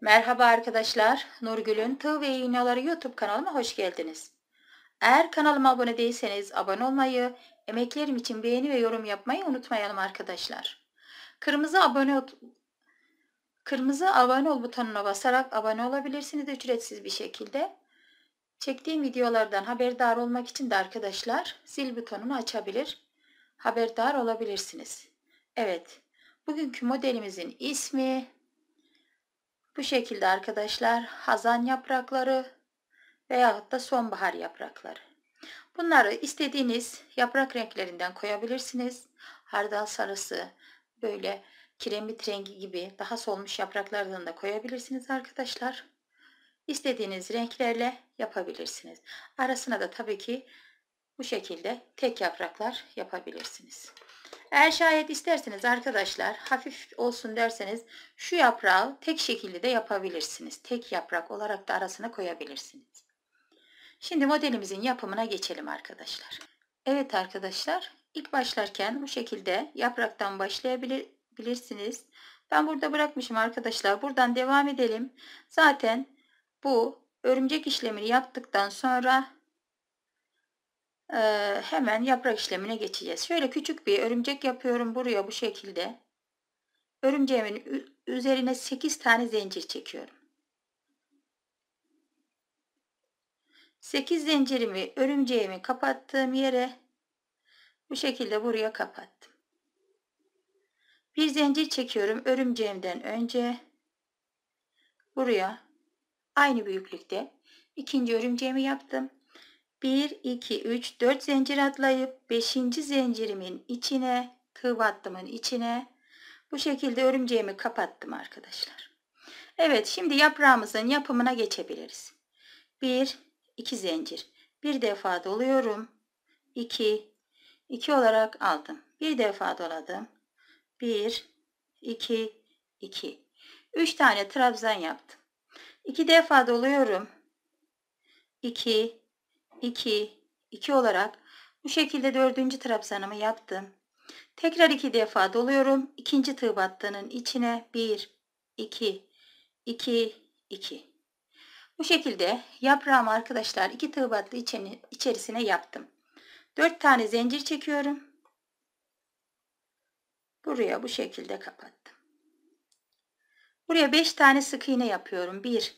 Merhaba arkadaşlar, Nurgül'ün Tığ ve İğneleri YouTube kanalıma hoş geldiniz. Eğer kanalıma abone değilseniz abone olmayı, emeklerim için beğeni ve yorum yapmayı unutmayalım arkadaşlar. Kırmızı abone kırmızı abone ol butonuna basarak abone olabilirsiniz ücretsiz bir şekilde. Çektiğim videolardan haberdar olmak için de arkadaşlar zil butonunu açabilir, haberdar olabilirsiniz. Evet, bugünkü modelimizin ismi bu şekilde arkadaşlar hazan yaprakları veyahut da sonbahar yaprakları. Bunları istediğiniz yaprak renklerinden koyabilirsiniz. Hardal sarısı, böyle kiremit rengi gibi daha solmuş yapraklardan da koyabilirsiniz arkadaşlar. İstediğiniz renklerle yapabilirsiniz. Arasına da tabii ki bu şekilde tek yapraklar yapabilirsiniz. Eğer şayet isterseniz arkadaşlar hafif olsun derseniz şu yaprağı tek şekilde de yapabilirsiniz. Tek yaprak olarak da arasına koyabilirsiniz. Şimdi modelimizin yapımına geçelim arkadaşlar. Evet arkadaşlar ilk başlarken bu şekilde yapraktan başlayabilirsiniz. Ben burada bırakmışım arkadaşlar. Buradan devam edelim. Zaten bu örümcek işlemini yaptıktan sonra hemen yaprak işlemine geçeceğiz. Şöyle küçük bir örümcek yapıyorum buraya bu şekilde. Örümceğimin üzerine 8 tane zincir çekiyorum. 8 zincirimi örümceğimi kapattığım yere bu şekilde buraya kapattım. Bir zincir çekiyorum örümceğimden önce buraya aynı büyüklükte ikinci örümceğimi yaptım. 1, 2, 3, 4 zincir atlayıp 5. zincirimin içine tığ battımın içine bu şekilde örümceğimi kapattım arkadaşlar. Evet şimdi yaprağımızın yapımına geçebiliriz. 1, 2 zincir. Bir defa doluyorum. 2, 2 olarak aldım. Bir defa doladım. 1, 2, 2. 3 tane trabzan yaptım. 2 defa doluyorum. 2, 2, 2 olarak bu şekilde dördüncü trabzanımı yaptım. Tekrar iki defa doluyorum. İkinci tığ battığının içine 1, 2, 2, 2. Bu şekilde yaprağımı arkadaşlar iki tığ battı içerisine yaptım. 4 tane zincir çekiyorum. Buraya bu şekilde kapattım. Buraya 5 tane sık iğne yapıyorum. 1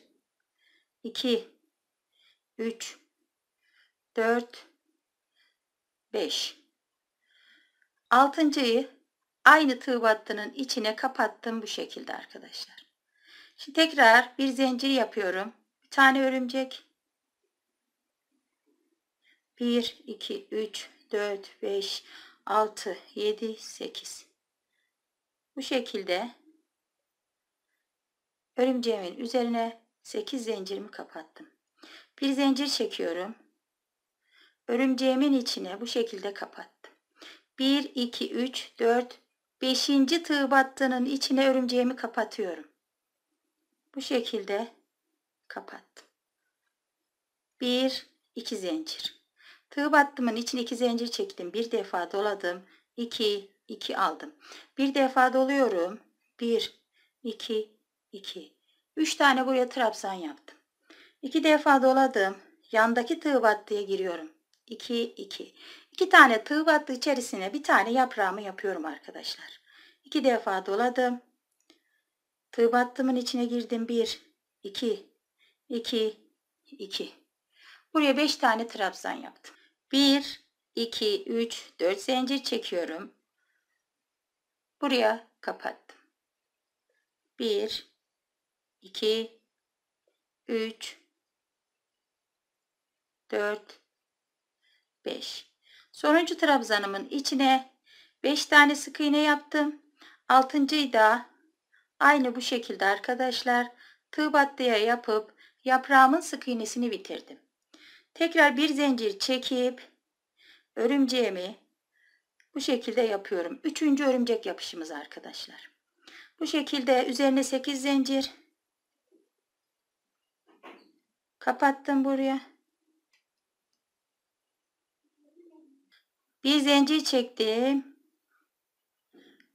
2 3 4, 5. Altıncıyı aynı tığ battının içine kapattım bu şekilde arkadaşlar. Şimdi tekrar bir zincir yapıyorum. Bir tane örümcek. 1, 2, 3, 4, 5, 6, 7, 8. Bu şekilde örümceğimin üzerine 8 zincirimi kapattım. Bir zincir çekiyorum örümceğimin içine bu şekilde kapattım. 1, 2, 3, 4, 5. tığ battığının içine örümceğimi kapatıyorum. Bu şekilde kapattım. 1, 2 zincir. Tığ battımın içine 2 zincir çektim. Bir defa doladım. 2, 2 aldım. Bir defa doluyorum. 1, 2, 2. 3 tane buraya trabzan yaptım. 2 defa doladım. Yandaki tığ battıya giriyorum. 2, 2. 2 tane tığ battı içerisine bir tane yaprağımı yapıyorum arkadaşlar. 2 defa doladım. Tığ battımın içine girdim. 1, 2, 2, 2. Buraya 5 tane trabzan yaptım. 1, 2, 3, 4 zincir çekiyorum. Buraya kapattım. 1, 2, 3, 4, 5. Sonuncu trabzanımın içine 5 tane sık iğne yaptım. Altıncıyı da aynı bu şekilde arkadaşlar tığ battıya yapıp yaprağımın sık iğnesini bitirdim. Tekrar bir zincir çekip örümceğimi bu şekilde yapıyorum. Üçüncü örümcek yapışımız arkadaşlar. Bu şekilde üzerine 8 zincir kapattım buraya. Bir zincir çektim.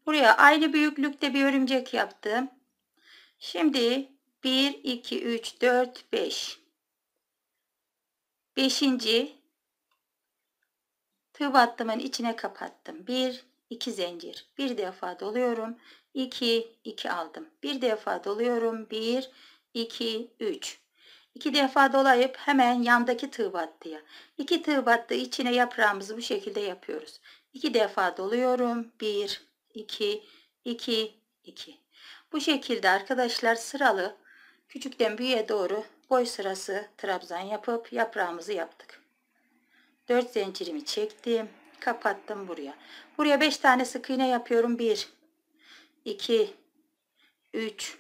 Buraya aynı büyüklükte bir örümcek yaptım. Şimdi 1, 2, 3, 4, 5. Beşinci tığ battımın içine kapattım. 1, 2 zincir. Bir defa doluyorum. 2, 2 aldım. Bir defa doluyorum. 1, 2, 3. İki defa dolayıp hemen yandaki tığ battıya. İki tığ battı içine yaprağımızı bu şekilde yapıyoruz. İki defa doluyorum. Bir, iki, iki, iki. Bu şekilde arkadaşlar sıralı küçükten büyüğe doğru boy sırası trabzan yapıp yaprağımızı yaptık. 4 zincirimi çektim. Kapattım buraya. Buraya 5 tane sık iğne yapıyorum. 1 2 3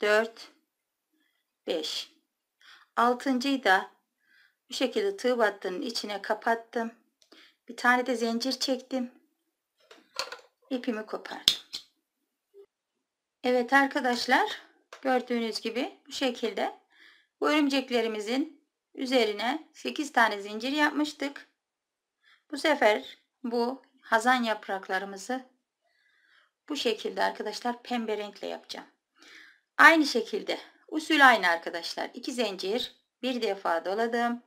4 5. Altıncıyı da bu şekilde tığ battığının içine kapattım. Bir tane de zincir çektim. İpimi kopardım. Evet arkadaşlar gördüğünüz gibi bu şekilde bu örümceklerimizin üzerine 8 tane zincir yapmıştık. Bu sefer bu hazan yapraklarımızı bu şekilde arkadaşlar pembe renkle yapacağım. Aynı şekilde Usul aynı arkadaşlar. 2 zincir bir defa doladım.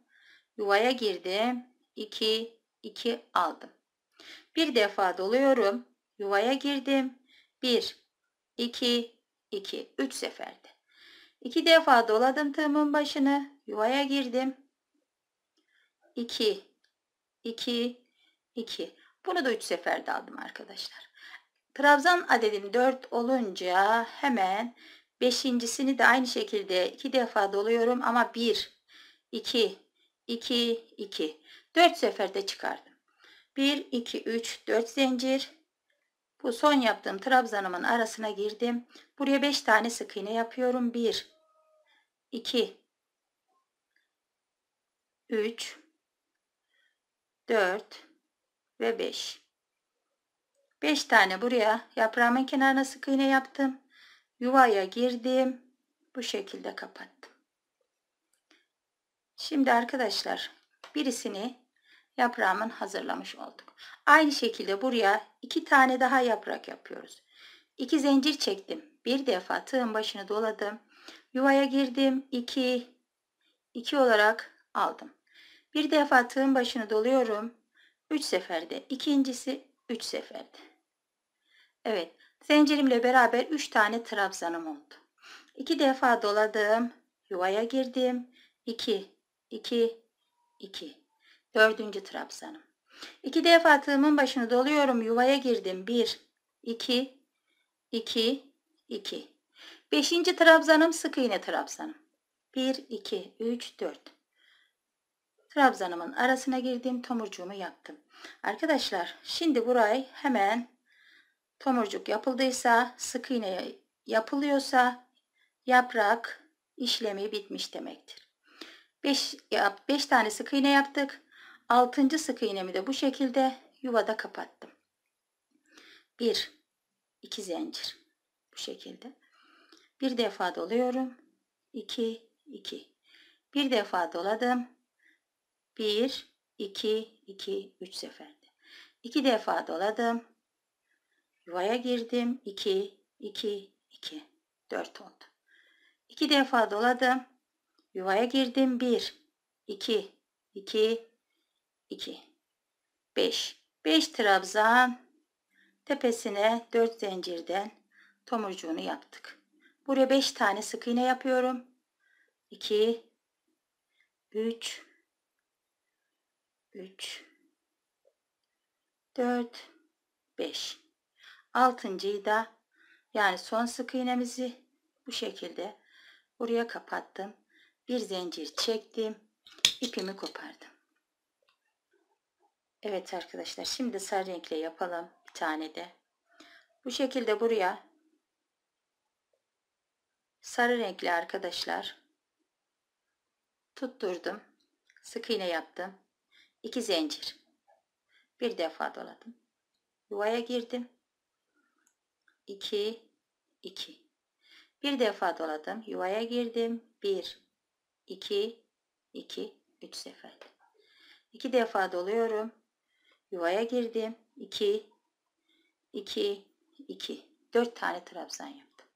Yuvaya girdim. 2 2 aldım. Bir defa doluyorum. Yuvaya girdim. 1 2 2 3 seferde. 2 defa doladım tığımın başını. Yuvaya girdim. 2 2 2 Bunu da 3 seferde aldım arkadaşlar. Trabzan adedim 4 olunca hemen Beşincisini de aynı şekilde iki defa doluyorum ama bir, iki, iki, iki. Dört seferde çıkardım. Bir, iki, üç, dört zincir. Bu son yaptığım trabzanımın arasına girdim. Buraya beş tane sık iğne yapıyorum. Bir, iki, üç, dört ve beş. Beş tane buraya yaprağımın kenarına sık iğne yaptım yuvaya girdim. Bu şekilde kapattım. Şimdi arkadaşlar birisini yaprağımın hazırlamış olduk. Aynı şekilde buraya iki tane daha yaprak yapıyoruz. İki zincir çektim. Bir defa tığın başını doladım. Yuvaya girdim. 2 2 olarak aldım. Bir defa tığın başını doluyorum. 3 seferde. İkincisi 3 seferde. Evet. Zincirimle beraber 3 tane trabzanım oldu. 2 defa doladım. Yuvaya girdim. 2, 2, 2. Dördüncü trabzanım. 2 defa tığımın başını doluyorum. Yuvaya girdim. 1, 2, 2, 2. Beşinci trabzanım sık iğne trabzanım. 1, 2, 3, 4. Trabzanımın arasına girdim. Tomurcuğumu yaptım. Arkadaşlar şimdi burayı hemen tomurcuk yapıldıysa, sık iğne yapılıyorsa yaprak işlemi bitmiş demektir. 5 5 tane sık iğne yaptık. 6. sık iğnemi de bu şekilde yuvada kapattım. 1 2 zincir bu şekilde. Bir defa doluyorum. 2 2. Bir defa doladım. 1 2 2 3 seferde. 2 defa doladım. Yuvaya girdim. 2, 2, 2. 4 oldu. 2 defa doladım. Yuvaya girdim. 1, 2, 2, 2. 5. 5 trabzan tepesine 4 zincirden tomurcuğunu yaptık. Buraya 5 tane sık iğne yapıyorum. 2 3 3 4 5 altıncıyı da yani son sık iğnemizi bu şekilde buraya kapattım. Bir zincir çektim. ipimi kopardım. Evet arkadaşlar şimdi sarı renkle yapalım bir tane de. Bu şekilde buraya sarı renkli arkadaşlar tutturdum. Sık iğne yaptım. 2 zincir. Bir defa doladım. Yuvaya girdim. 2, 2. Bir defa doladım. Yuvaya girdim. 1, 2, 2, 3 seferde. 2 defa doluyorum. Yuvaya girdim. 2, 2, 2. 4 tane trabzan yaptım.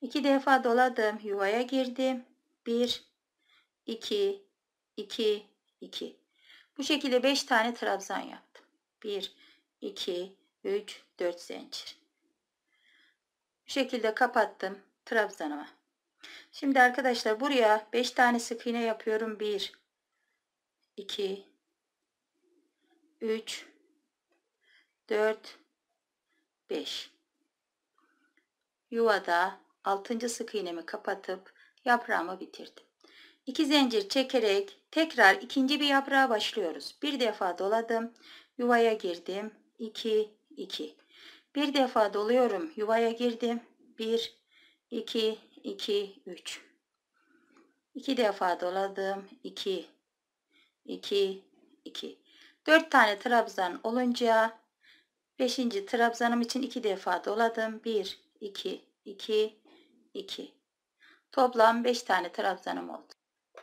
2 defa doladım. Yuvaya girdim. 1, 2, 2, 2. Bu şekilde 5 tane trabzan yaptım. 1, 2, 3, 4 zincir. Bu şekilde kapattım trabzanımı. Şimdi arkadaşlar buraya 5 tane sık iğne yapıyorum. 1 2 3 4 5 Yuvada 6. sık iğnemi kapatıp yaprağımı bitirdim. 2 zincir çekerek tekrar ikinci bir yaprağa başlıyoruz. Bir defa doladım. Yuvaya girdim. 2 2 bir defa doluyorum. Yuvaya girdim. 1, 2, 2, 3. 2 defa doladım. 2, 2, 2. 4 tane trabzan olunca 5. trabzanım için 2 defa doladım. 1, 2, 2, 2. Toplam 5 tane trabzanım oldu.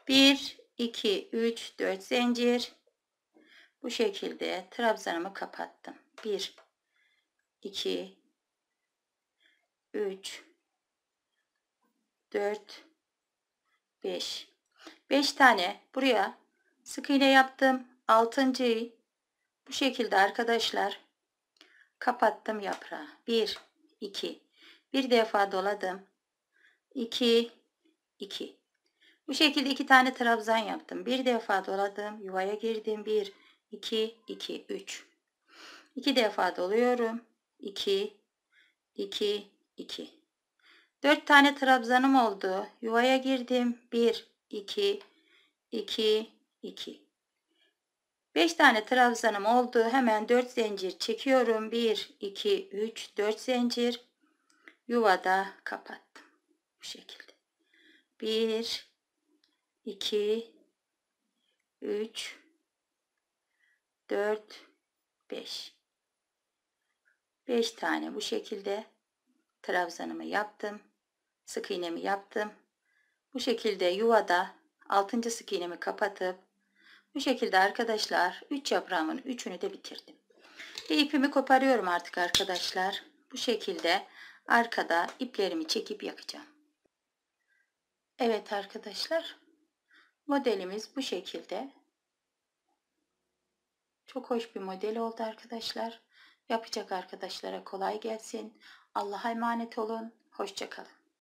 1, 2, 3, 4 zincir. Bu şekilde trabzanımı kapattım. 1, 2 3 4 5 5 tane buraya sık iğne yaptım. 6.yi bu şekilde arkadaşlar kapattım yaprağı. 1 2 bir defa doladım. 2 2 bu şekilde iki tane trabzan yaptım. Bir defa doladım. Yuvaya girdim. 1 2 2 3 2 defa doluyorum. 2, 2, 2. 4 tane trabzanım oldu. Yuvaya girdim. 1, 2, 2, 2. 5 tane trabzanım oldu. Hemen 4 zincir çekiyorum. 1, 2, 3, 4 zincir. Yuvada kapattım. Bu şekilde. 1, 2, 3, 4, 5. 5 tane bu şekilde trabzanımı yaptım. Sık iğnemi yaptım. Bu şekilde yuvada 6. sık iğnemi kapatıp bu şekilde arkadaşlar 3 üç yaprağımın 3'ünü de bitirdim. Ve ipimi koparıyorum artık arkadaşlar. Bu şekilde arkada iplerimi çekip yakacağım. Evet arkadaşlar. Modelimiz bu şekilde. Çok hoş bir model oldu arkadaşlar. Yapacak arkadaşlara kolay gelsin. Allah'a emanet olun. Hoşçakalın.